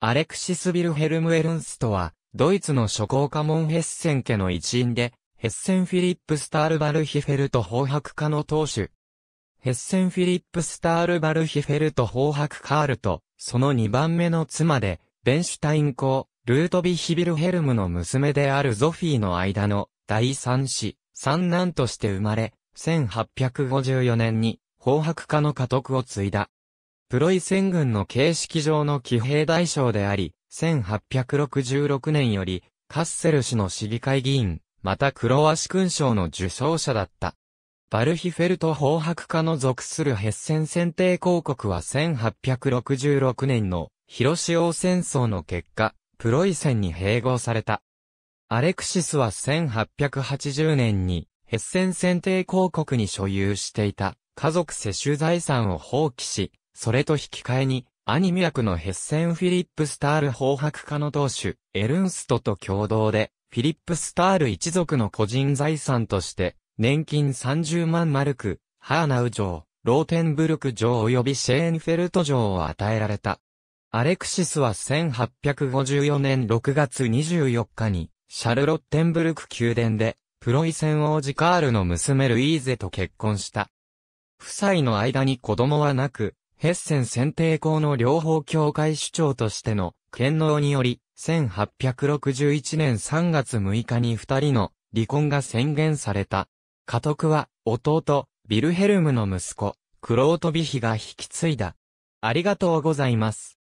アレクシス・ビルヘルム・エルンストは、ドイツの諸侯家門ヘッセン家の一員で、ヘッセン・フィリップ・スタールバルヒフェルト法白家の当主。ヘッセン・フィリップ・スタールバルヒフェルト法白カールと、その二番目の妻で、ベンシュタイン公、ルートビヒビルヘルムの娘であるゾフィーの間の第三子、三男として生まれ、1854年に、法白家の家督を継いだ。プロイセン軍の形式上の騎兵大将であり、1866年より、カッセル氏の市議会議員、またクロアシ勲章の受賞者だった。バルヒフェルト法白家の属するヘッセン選定公国は1866年の広潮戦争の結果、プロイセンに併合された。アレクシスは1880年にヘッセン選定公国に所有していた家族世襲財産を放棄し、それと引き換えに、アニメ役のヘッセン・フィリップ・スタール法白家の当主、エルンストと共同で、フィリップ・スタール一族の個人財産として、年金30万マルク、ハーナウ城、ローテンブルク城及びシェーンフェルト城を与えられた。アレクシスは1854年6月24日に、シャルロッテンブルク宮殿で、プロイセン王子カールの娘ルイーゼと結婚した。夫妻の間に子供はなく、ヘッセン選定校の両方教会主張としての権能により、1861年3月6日に二人の離婚が宣言された。家督は弟、ビルヘルムの息子、クロートビヒが引き継いだ。ありがとうございます。